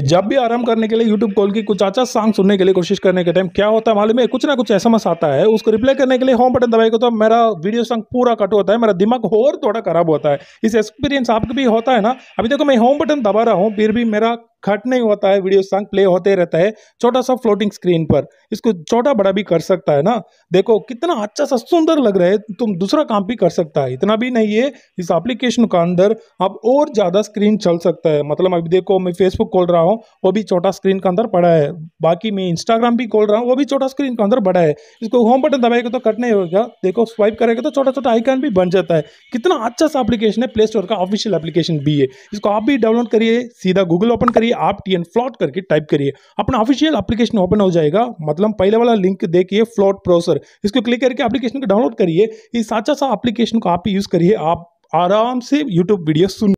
जब भी आराम करने के लिए यूट्यूब कॉल की कुछ अच्छा सॉन्ग सुनने के लिए कोशिश करने के टाइम क्या होता है मालूम है कुछ ना कुछ एस आता है उसको रिप्लाई करने के लिए होम बटन दबाएगा तो मेरा वीडियो सॉन्ग पूरा कट होता है मेरा दिमाग और थोड़ा खराब होता है इस एक्सपीरियंस आपको भी होता है ना अभी देखो मैं होम बटन दबा रहा हूँ फिर भी मेरा कट नहीं होता है वीडियो सॉन्ग प्ले होते रहता है छोटा सा फ्लोटिंग स्क्रीन पर इसको छोटा बड़ा भी कर सकता है ना देखो कितना अच्छा सा सुंदर लग रहा है तुम दूसरा काम भी कर सकता है इतना भी नहीं है इस एप्लीकेशन का अंदर आप और ज़्यादा स्क्रीन चल सकता है मतलब अभी देखो मैं फेसबुक खोल रहा हूँ वो भी छोटा स्क्रीन का अंदर पड़ा है बाकी मैं इंस्टाग्राम भी खोल रहा हूँ वो भी छोटा स्क्रीन का अंदर बड़ा है इसको होम बटन दबाएगा तो कट नहीं होगा देखो स्वाइप करेगा तो छोटा छोटा आइकन भी बन जाता है कितना अच्छा सा एप्लीकेशन है प्ले स्टोर का ऑफिशियल एप्लीकेशन भी है इसको आप भी डाउनलोड करिए सीधा गूगल ओपन करिए आप टी एन फ्लॉट करके टाइप करिए अपना ऑफिशियल एप्लीकेशन ओपन हो जाएगा मतलब पहले वाला लिंक देखिए फ्लॉट प्रोसर इसको क्लिक करके एप्लीकेशन को डाउनलोड करिए इस अच्छा सा एप्लीकेशन को आप यूज़ करिए आप आराम से यूट्यूब वीडियो सुन